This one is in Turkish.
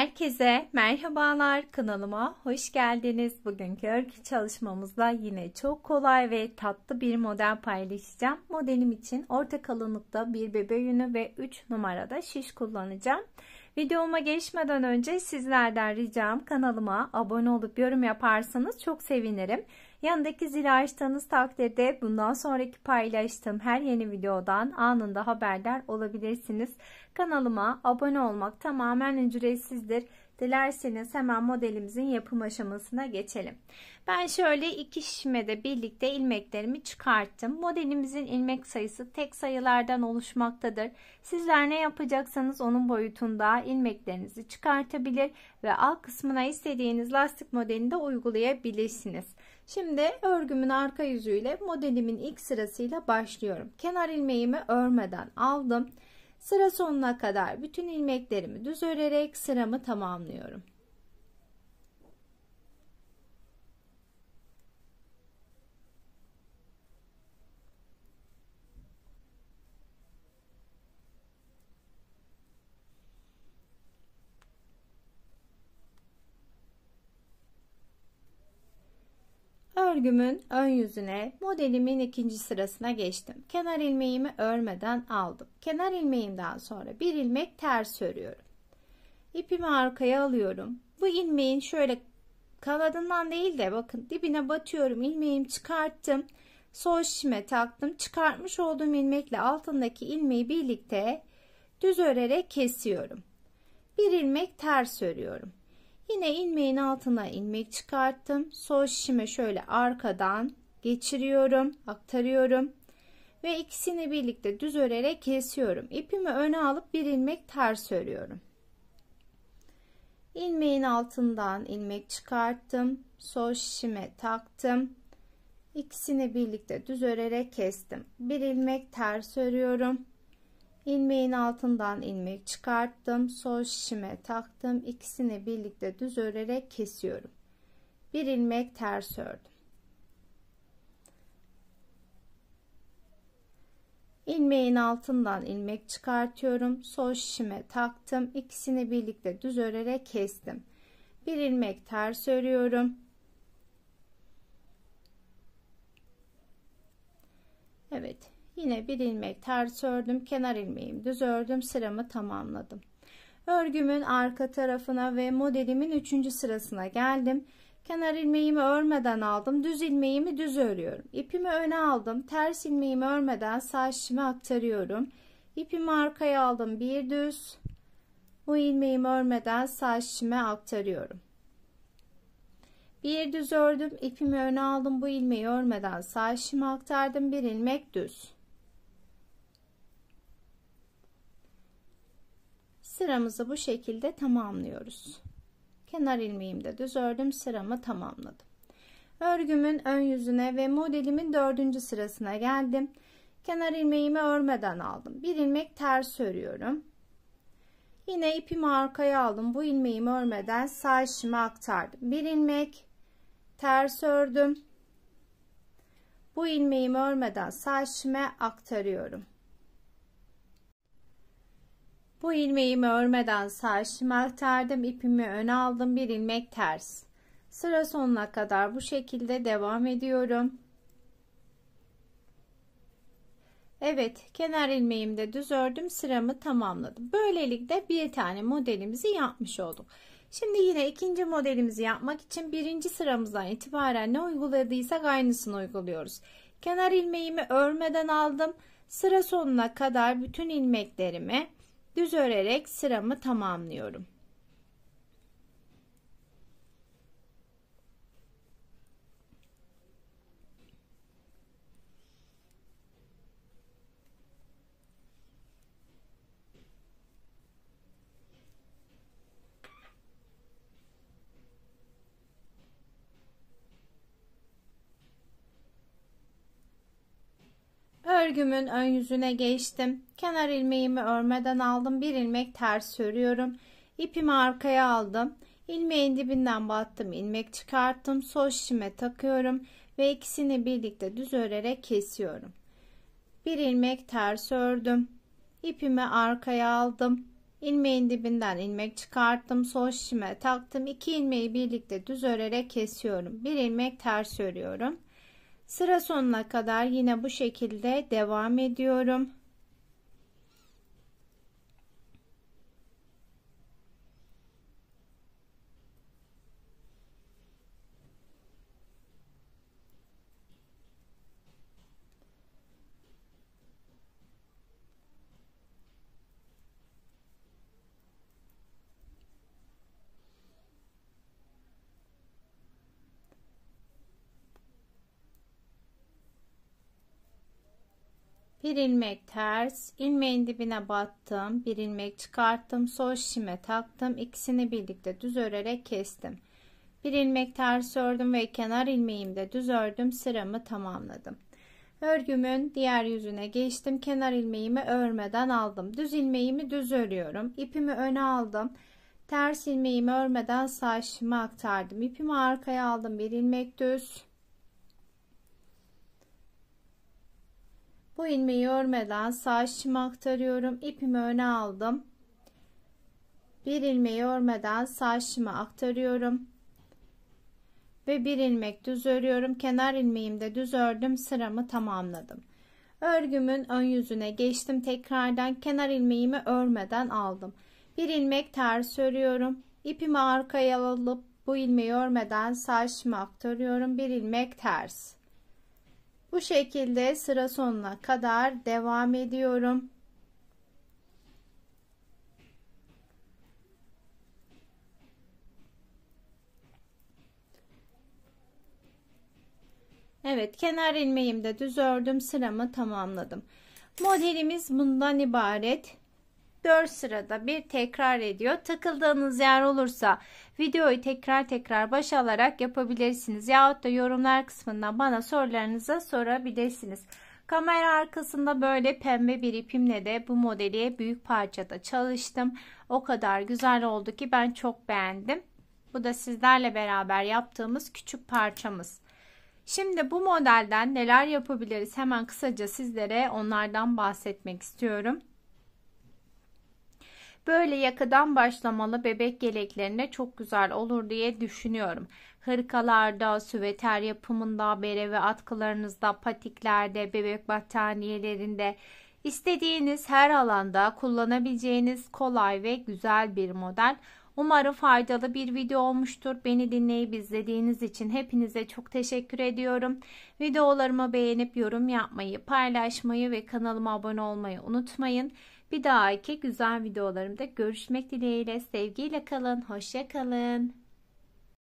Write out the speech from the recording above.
Herkese merhabalar kanalıma hoş geldiniz. Bugünkü örgü çalışmamızda yine çok kolay ve tatlı bir model paylaşacağım. Modelim için orta kalınlıkta bir bebe yünü ve 3 numarada şiş kullanacağım. Videoma geçmeden önce sizlerden ricam kanalıma abone olup yorum yaparsanız çok sevinirim. Yanındaki zili açtığınız takdirde bundan sonraki paylaştığım her yeni videodan anında haberdar olabilirsiniz. Kanalıma abone olmak tamamen ücretsizdir. Dilerseniz hemen modelimizin yapım aşamasına geçelim. Ben şöyle iki şişmede birlikte ilmeklerimi çıkarttım. Modelimizin ilmek sayısı tek sayılardan oluşmaktadır. Sizler ne yapacaksanız onun boyutunda ilmeklerinizi çıkartabilir ve alt kısmına istediğiniz lastik modelini de uygulayabilirsiniz. Şimdi örgümün arka yüzüyle modelimin ilk sırasıyla başlıyorum. Kenar ilmeğimi örmeden aldım. Sıra sonuna kadar bütün ilmeklerimi düz örerek sıramı tamamlıyorum. örgümün ön yüzüne modelimin ikinci sırasına geçtim. Kenar ilmeğimi örmeden aldım. Kenar ilmeğimden sonra bir ilmek ters örüyorum. İpimi arkaya alıyorum. Bu ilmeğin şöyle kanadından değil de bakın dibine batıyorum. İlmeğimi çıkarttım. Sol şişime taktım. Çıkartmış olduğum ilmekle altındaki ilmeği birlikte düz örerek kesiyorum. Bir ilmek ters örüyorum. Yine ilmeğin altına ilmek çıkarttım. Sol şişime şöyle arkadan geçiriyorum, aktarıyorum ve ikisini birlikte düz örerek kesiyorum. İpimi öne alıp bir ilmek ters örüyorum. Ilmeğin altından ilmek çıkarttım. Sol şişime taktım. İkisini birlikte düz örerek kestim. Bir ilmek ters örüyorum ilmeğin altından ilmek çıkarttım sol şişime taktım ikisini birlikte düz örerek kesiyorum bir ilmek ters ördüm ilmeğin altından ilmek çıkartıyorum sol şişime taktım ikisini birlikte düz örerek kestim bir ilmek ters örüyorum Evet Yine bir ilmek ters ördüm. Kenar ilmeğim düz ördüm. Sıramı tamamladım. Örgümün arka tarafına ve modelimin üçüncü sırasına geldim. Kenar ilmeğimi örmeden aldım. Düz ilmeğimi düz örüyorum. İpimi öne aldım. Ters ilmeğimi örmeden sağ şişime aktarıyorum. İpimi arkaya aldım. Bir düz. Bu ilmeğimi örmeden sağ şişime aktarıyorum. Bir düz ördüm. ipimi öne aldım. Bu ilmeği örmeden sağ şişime aktardım. Bir ilmek düz. sıramızı bu şekilde tamamlıyoruz. Kenar ilmeğimi de düz ördüm. Sıramı tamamladım. Örgümün ön yüzüne ve modelimin dördüncü sırasına geldim. Kenar ilmeğimi örmeden aldım. Bir ilmek ters örüyorum. Yine ipimi arkaya aldım. Bu ilmeğimi örmeden sağ işimi aktardım. Bir ilmek ters ördüm. Bu ilmeğimi örmeden sağ işime aktarıyorum. Bu ilmeğimi örmeden sağ şim aktardım. ipimi öne aldım. Bir ilmek ters. Sıra sonuna kadar bu şekilde devam ediyorum. Evet kenar ilmeğimde düz ördüm sıramı tamamladım. Böylelikle bir tane modelimizi yapmış olduk. Şimdi yine ikinci modelimizi yapmak için birinci sıramızdan itibaren ne uyguladıysak aynısını uyguluyoruz. Kenar ilmeğimi örmeden aldım. Sıra sonuna kadar bütün ilmeklerimi düz örerek sıramı tamamlıyorum. Örgümün ön yüzüne geçtim. Kenar ilmeğimi örmeden aldım. Bir ilmek ters örüyorum. İpimi arkaya aldım. İlmeğin dibinden battım. ilmek çıkarttım. Sol şişime takıyorum ve ikisini birlikte düz örerek kesiyorum. Bir ilmek ters ördüm. İpimi arkaya aldım. İlmeğin dibinden ilmek çıkarttım. Sol şişime taktım. İki ilmeği birlikte düz örerek kesiyorum. Bir ilmek ters örüyorum. Sıra sonuna kadar yine bu şekilde devam ediyorum. Bir ilmek ters, ilmeğin dibine battım, bir ilmek çıkarttım, sol şişime taktım, ikisini birlikte düz örerek kestim. Bir ilmek ters ördüm ve kenar ilmeğimi de düz ördüm, sıramı tamamladım. Örgümün diğer yüzüne geçtim. Kenar ilmeğimi örmeden aldım. Düz ilmeğimi düz örüyorum. ipimi öne aldım. Ters ilmeğimi örmeden sağ şişime aktardım. ipimi arkaya aldım. Bir ilmek düz. Bu ilmeği örmeden sağ şişimi aktarıyorum. ipimi öne aldım. Bir ilmeği örmeden sağ şişimi aktarıyorum. Ve bir ilmek düz örüyorum. Kenar ilmeğimde düz ördüm. Sıramı tamamladım. Örgümün ön yüzüne geçtim. Tekrardan kenar ilmeğimi örmeden aldım. Bir ilmek ters örüyorum. ipimi arkaya alıp bu ilmeği örmeden sağ şişimi aktarıyorum. Bir ilmek ters. Bu şekilde sıra sonuna kadar devam ediyorum. Evet kenar ilmeğimde düz ördüm sıramı tamamladım. Modelimiz bundan ibaret. 4 sırada bir tekrar ediyor. Takıldığınız yer olursa videoyu tekrar tekrar başa alarak yapabilirsiniz. Yahut da yorumlar kısmından bana sorularınızı sorabilirsiniz. Kamera arkasında böyle pembe bir ipimle de bu modeli büyük parçada çalıştım. O kadar güzel oldu ki ben çok beğendim. Bu da sizlerle beraber yaptığımız küçük parçamız. Şimdi bu modelden neler yapabiliriz hemen kısaca sizlere onlardan bahsetmek istiyorum. Böyle yakadan başlamalı bebek geleklerine çok güzel olur diye düşünüyorum. Hırkalarda, süveter yapımında, bere ve atkılarınızda, patiklerde, bebek battaniyelerinde istediğiniz her alanda kullanabileceğiniz kolay ve güzel bir model. Umarım faydalı bir video olmuştur. Beni dinleyip izlediğiniz için hepinize çok teşekkür ediyorum. Videolarımı beğenip yorum yapmayı, paylaşmayı ve kanalıma abone olmayı unutmayın. Bir dahaki güzel videolarımda görüşmek dileğiyle. Sevgiyle kalın. Hoşça kalın.